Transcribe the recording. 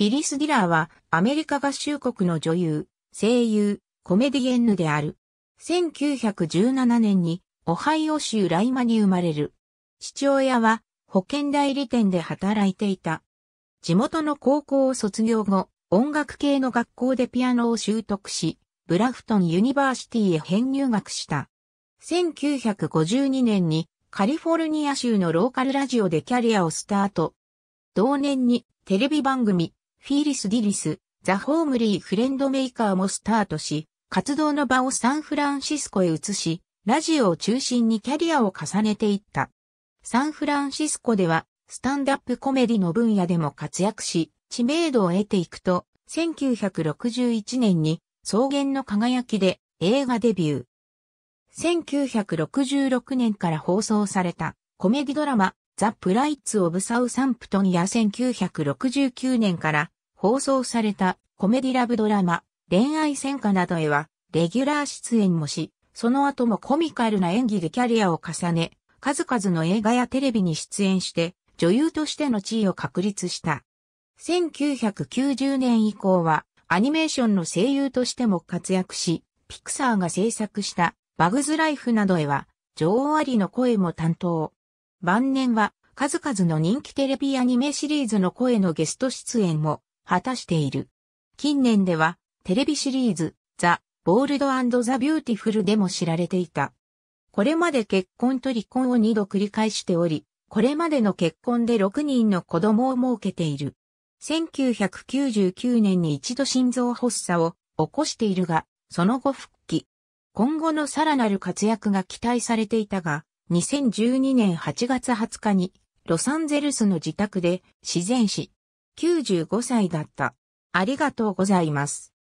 フィリス・ディラーはアメリカ合衆国の女優、声優、コメディエンヌである。1917年にオハイオ州ライマに生まれる。父親は保険代理店で働いていた。地元の高校を卒業後、音楽系の学校でピアノを習得し、ブラフトンユニバーシティへ編入学した。1952年にカリフォルニア州のローカルラジオでキャリアをスタート。同年にテレビ番組フィーリス・ディリス、ザ・ホームリー・フレンドメーカーもスタートし、活動の場をサンフランシスコへ移し、ラジオを中心にキャリアを重ねていった。サンフランシスコでは、スタンダップコメディの分野でも活躍し、知名度を得ていくと、1961年に草原の輝きで映画デビュー。1966年から放送されたコメディドラマザ・プライツ・オブ・サウサンプトンや1969年から放送されたコメディラブドラマ、恋愛戦火などへは、レギュラー出演もし、その後もコミカルな演技でキャリアを重ね、数々の映画やテレビに出演して、女優としての地位を確立した。1990年以降は、アニメーションの声優としても活躍し、ピクサーが制作したバグズライフなどへは、女王アリの声も担当。晩年は数々の人気テレビアニメシリーズの声のゲスト出演も果たしている。近年ではテレビシリーズザ・ボールドザ・ビューティフルでも知られていた。これまで結婚と離婚を二度繰り返しており、これまでの結婚で6人の子供を設けている。1999年に一度心臓発作を起こしているが、その後復帰。今後のさらなる活躍が期待されていたが、2012年8月20日に、ロサンゼルスの自宅で自然死。95歳だった。ありがとうございます。